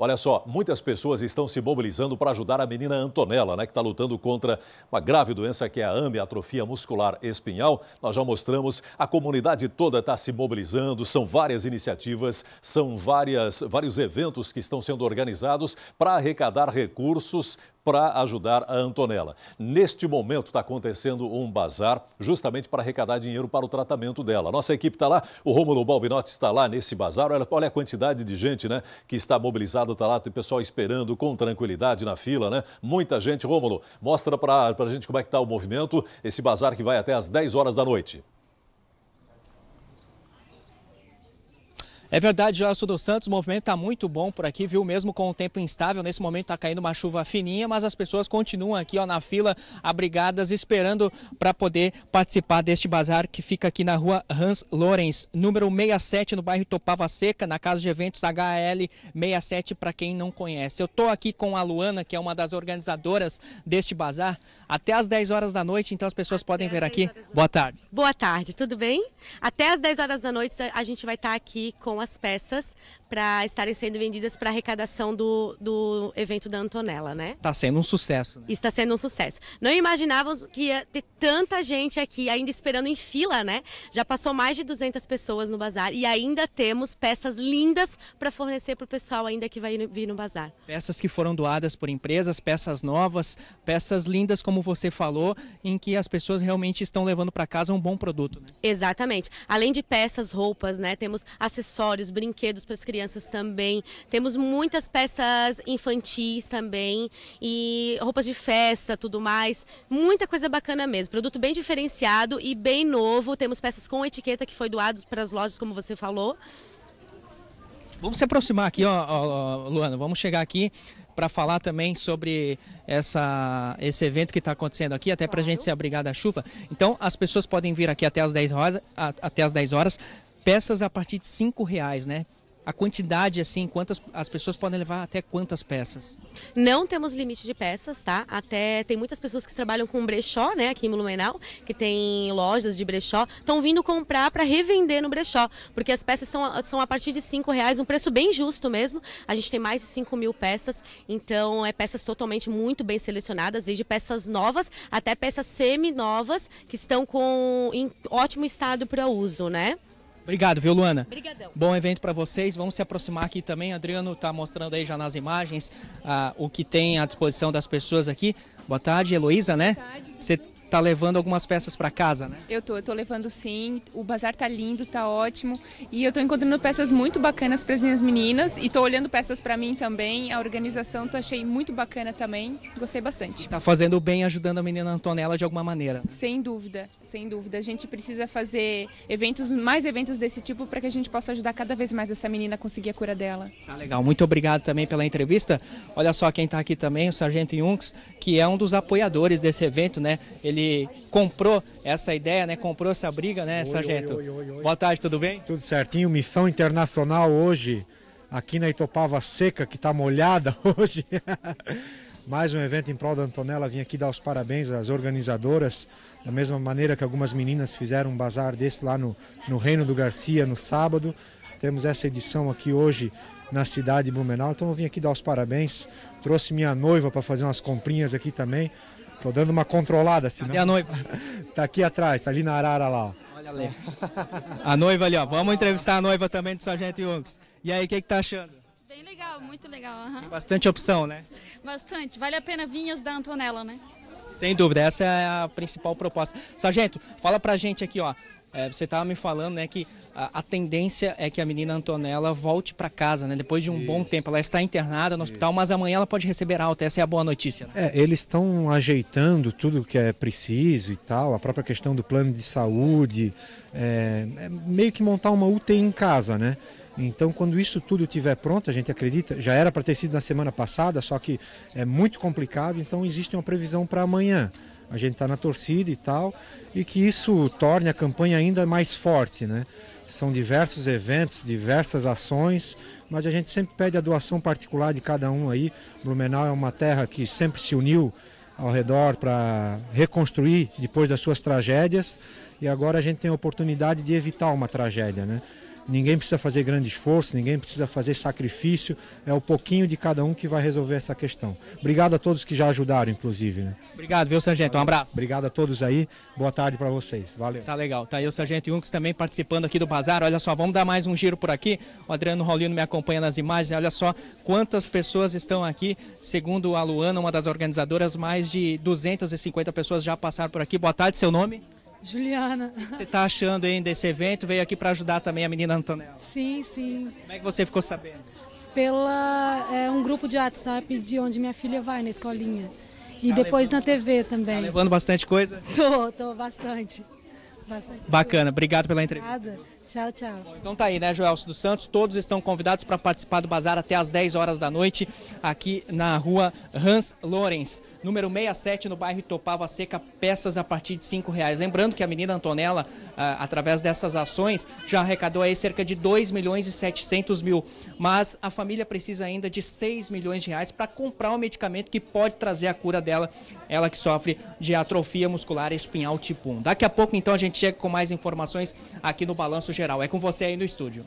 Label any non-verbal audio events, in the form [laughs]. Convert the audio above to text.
Olha só, muitas pessoas estão se mobilizando para ajudar a menina Antonella, né, que está lutando contra uma grave doença que é a AME, atrofia muscular espinhal. Nós já mostramos, a comunidade toda está se mobilizando, são várias iniciativas, são várias, vários eventos que estão sendo organizados para arrecadar recursos para ajudar a Antonella. Neste momento está acontecendo um bazar justamente para arrecadar dinheiro para o tratamento dela. Nossa equipe está lá, o Rômulo Balbinotti está lá nesse bazar. Olha, olha, a quantidade de gente né, que está mobilizado, está lá, tem pessoal esperando com tranquilidade na fila, né? Muita gente. Rômulo, mostra para a gente como é que está o movimento, esse bazar que vai até às 10 horas da noite. É verdade, Joelson dos Santos, o movimento está muito bom por aqui, viu? Mesmo com o tempo instável, nesse momento está caindo uma chuva fininha, mas as pessoas continuam aqui ó, na fila, abrigadas, esperando para poder participar deste bazar que fica aqui na rua Hans Lorenz, número 67, no bairro Topava Seca, na Casa de Eventos HL 67, para quem não conhece. Eu estou aqui com a Luana, que é uma das organizadoras deste bazar, até às 10 horas da noite, então as pessoas até podem ver aqui. Boa tarde. Boa tarde, tudo bem? Até às 10 horas da noite a gente vai estar tá aqui com as peças para estarem sendo vendidas para arrecadação do, do evento da Antonella, né? Está sendo um sucesso. Né? Está sendo um sucesso. Não imaginávamos que ia ter tanta gente aqui ainda esperando em fila, né? Já passou mais de 200 pessoas no bazar e ainda temos peças lindas para fornecer para o pessoal ainda que vai vir no bazar. Peças que foram doadas por empresas, peças novas, peças lindas como você falou, em que as pessoas realmente estão levando para casa um bom produto. Né? Exatamente. Além de peças, roupas, né? Temos acessórios acessórios, brinquedos para as crianças também. Temos muitas peças infantis também e roupas de festa, tudo mais. Muita coisa bacana mesmo. Produto bem diferenciado e bem novo. Temos peças com etiqueta que foi doado para as lojas, como você falou. Vamos se aproximar aqui, ó, ó Luana. Vamos chegar aqui para falar também sobre essa, esse evento que está acontecendo aqui, até para a claro. gente se abrigar da chuva. Então, as pessoas podem vir aqui até as 10 horas, até as 10 horas peças a partir de cinco reais, né? a quantidade, assim, quantas as pessoas podem levar até quantas peças? Não temos limite de peças, tá? Até tem muitas pessoas que trabalham com brechó, né, aqui em Blumenau, que tem lojas de brechó, estão vindo comprar para revender no brechó, porque as peças são, são a partir de cinco reais, um preço bem justo mesmo. A gente tem mais de 5 mil peças, então é peças totalmente muito bem selecionadas, desde peças novas até peças semi-novas, que estão com, em ótimo estado para uso, né? Obrigado, viu, Luana? Obrigadão. Bom evento para vocês. Vamos se aproximar aqui também. Adriano está mostrando aí já nas imagens ah, o que tem à disposição das pessoas aqui. Boa tarde, Heloísa, né? Boa tarde. Você tá levando algumas peças para casa, né? Eu tô, eu tô levando sim. O bazar tá lindo, tá ótimo. E eu tô encontrando peças muito bacanas para as minhas meninas e tô olhando peças para mim também. A organização tô achei muito bacana também. Gostei bastante. Tá fazendo bem ajudando a menina Antonella de alguma maneira. Né? Sem dúvida, sem dúvida. A gente precisa fazer eventos, mais eventos desse tipo para que a gente possa ajudar cada vez mais essa menina a conseguir a cura dela. Tá legal. Muito obrigado também pela entrevista. Olha só quem tá aqui também, o Sargento Yunks, que é um dos apoiadores desse evento, né? Ele ele comprou essa ideia, né? Comprou essa briga, né, Sargento? Oi, oi, oi, Boa tarde, tudo bem? Tudo certinho. Missão internacional hoje, aqui na Itopava Seca, que está molhada [laughs] hoje. [laughs] Mais um evento em prol da Antonella. Vim aqui dar os parabéns às organizadoras, da mesma maneira que algumas meninas fizeram um bazar desse lá no, no Reino do Garcia no sábado. Temos essa edição aqui hoje na cidade de Blumenau. Então eu vim aqui dar os parabéns. Trouxe minha noiva para fazer umas comprinhas aqui também. Tô dando uma controlada, senão. Cadê a noiva? [laughs] tá aqui atrás, tá ali na arara lá, ó. Olha ali. A noiva ali, ó. Vamos entrevistar a noiva também do Sargento Youngs. E aí, o que, que tá achando? Bem legal, muito legal. Uhum. Tem bastante opção, né? Bastante. Vale a pena vir os da Antonella, né? Sem dúvida, essa é a principal proposta. Sargento, fala pra gente aqui, ó. É, você estava me falando né, que a, a, tendência é que a menina Antonella volte para casa, né? Depois de um Isso. bom tempo. Ela está internada no Isso. hospital, mas amanhã ela pode receber alta. Essa é a boa notícia. Né? É, eles estão ajeitando tudo que é preciso e tal. A própria questão do plano de saúde. É, é meio que montar uma UTI em casa, né? Então, quando isso tudo estiver pronto, a gente acredita, já era para ter sido na semana passada, só que é muito complicado, então existe uma previsão para amanhã a gente está na torcida e tal, e que isso torne a campanha ainda mais forte, né? São diversos eventos, diversas ações, mas a gente sempre pede a doação particular de cada um aí. Blumenau é uma terra que sempre se uniu ao redor para reconstruir depois das suas tragédias e agora a gente tem a oportunidade de evitar uma tragédia, né? Ninguém precisa fazer grande esforço, ninguém precisa fazer sacrifício, é o pouquinho de cada um que vai resolver essa questão. Obrigado a todos que já ajudaram, inclusive. Né? Obrigado, viu, Sargento? Um abraço. Obrigado a todos aí, boa tarde para vocês. Valeu. Tá legal, tá aí o Sargento Junks também participando aqui do bazar. Olha só, vamos dar mais um giro por aqui. O Adriano Raulino me acompanha nas imagens, olha só quantas pessoas estão aqui. Segundo a Luana, uma das organizadoras, mais de 250 pessoas já passaram por aqui. Boa tarde, seu nome? Juliana. O que você está achando hein, desse evento? Veio aqui para ajudar também a menina Antonella. Sim, sim. Como é que você ficou sabendo? Pela é, um grupo de WhatsApp de onde minha filha vai na escolinha. E tá depois levando, na TV também. Tá levando bastante coisa? Tô, tô bastante. bastante Bacana, coisa. obrigado pela entrevista. Obrigada. Tchau, tchau. Bom, então tá aí, né, Joelso dos Santos? Todos estão convidados para participar do bazar até às 10 horas da noite, aqui na rua Hans Lorenz número 67, no bairro Topava Seca, peças a partir de R$ reais. Lembrando que a menina Antonella, ah, através dessas ações, já arrecadou aí cerca de 2 milhões e 700 mil, mas a família precisa ainda de 6 milhões de reais para comprar um medicamento que pode trazer a cura dela, ela que sofre de atrofia muscular espinhal tipo 1. Daqui a pouco, então, a gente chega com mais informações aqui no Balanço Geral. É com você aí no estúdio.